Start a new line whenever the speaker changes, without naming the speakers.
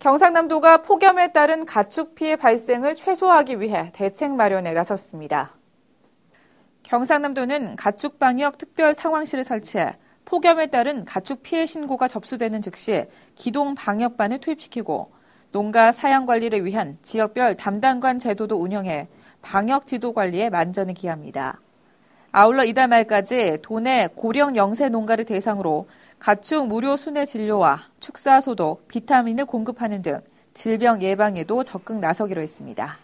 경상남도가 폭염에 따른 가축 피해 발생을 최소화하기 위해 대책 마련에 나섰습니다. 경상남도는 가축 방역 특별 상황실을 설치해 폭염에 따른 가축 피해 신고가 접수되는 즉시 기동 방역반을 투입시키고 농가 사양 관리를 위한 지역별 담당관 제도도 운영해 방역 지도 관리에 만전을 기합니다. 아울러 이달 말까지 도내 고령 영세 농가를 대상으로 가축 무료 순회 진료와 축사 소독, 비타민을 공급하는 등 질병 예방에도 적극 나서기로 했습니다.